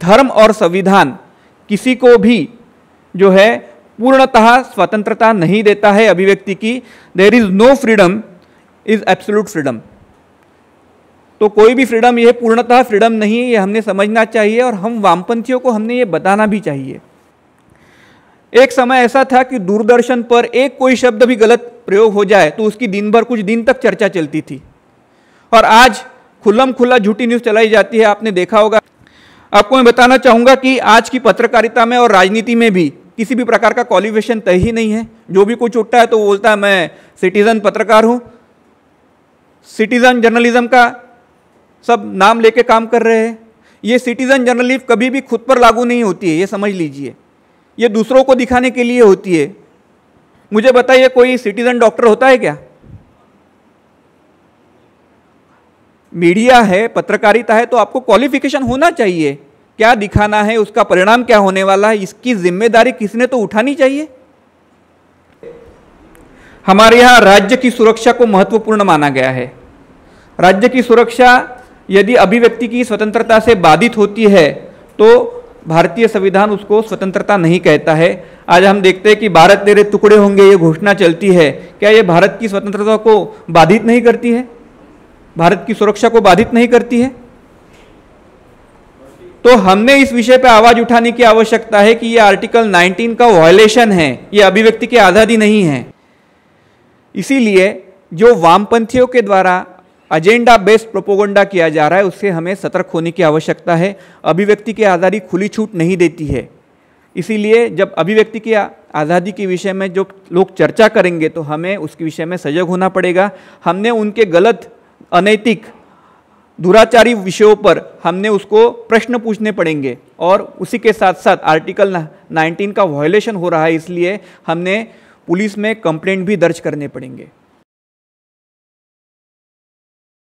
धर्म और संविधान किसी को भी जो है पूर्णतः स्वतंत्रता नहीं देता है अभिव्यक्ति की there is no freedom is absolute freedom तो कोई भी फ्रीडम यह पूर्णतः फ्रीडम नहीं है ये हमने समझना चाहिए और हम वामपंथियों को हमने ये बताना भी चाहिए एक समय ऐसा था कि दूरदर्शन पर एक कोई शब्द भी गलत प्रयोग हो जाए तो उसकी दिन भर कुछ दिन तक चर्चा चलती थी और आज खुल्लम खुल्ला झूठी न्यूज़ चलाई जाती है आपने देखा होगा आपको मैं बताना चाहूँगा कि आज की पत्रकारिता में और राजनीति में भी किसी भी प्रकार का क्वालिफिकेशन तय ही नहीं है जो भी कुछ उठता है तो वो बोलता है मैं सिटीज़न पत्रकार हूँ सिटीज़न जर्नलिज्म का सब नाम लेके काम कर रहे हैं ये सिटीज़न जर्नलिज्म कभी भी खुद पर लागू नहीं होती है ये समझ लीजिए ये दूसरों को दिखाने के लिए होती है मुझे बताइए कोई सिटीज़न डॉक्टर होता है क्या मीडिया है पत्रकारिता है तो आपको क्वालिफिकेशन होना चाहिए क्या दिखाना है उसका परिणाम क्या होने वाला है इसकी जिम्मेदारी किसने तो उठानी चाहिए हमारे यहाँ राज्य की सुरक्षा को महत्वपूर्ण माना गया है राज्य की सुरक्षा यदि अभिव्यक्ति की स्वतंत्रता से बाधित होती है तो भारतीय संविधान उसको स्वतंत्रता नहीं कहता है आज हम देखते हैं कि भारत तेरे टुकड़े होंगे ये घोषणा चलती है क्या ये भारत की स्वतंत्रता को बाधित नहीं करती है भारत की सुरक्षा को बाधित नहीं करती है तो हमने इस विषय पर आवाज उठाने की आवश्यकता है कि यह आर्टिकल 19 का वायलेशन है यह अभिव्यक्ति की आज़ादी नहीं है इसीलिए जो वामपंथियों के द्वारा एजेंडा बेस्ड प्रोपोगंडा किया जा रहा है उससे हमें सतर्क होने की आवश्यकता है अभिव्यक्ति की आज़ादी खुली छूट नहीं देती है इसीलिए जब अभिव्यक्ति की आज़ादी के विषय में जो लोग चर्चा करेंगे तो हमें उसके विषय में सजग होना पड़ेगा हमने उनके गलत अनैतिक दुराचारी विषयों पर हमने उसको प्रश्न पूछने पड़ेंगे और उसी के साथ साथ आर्टिकल 19 का वायोलेशन हो रहा है इसलिए हमने पुलिस में कंप्लेंट भी दर्ज करने पड़ेंगे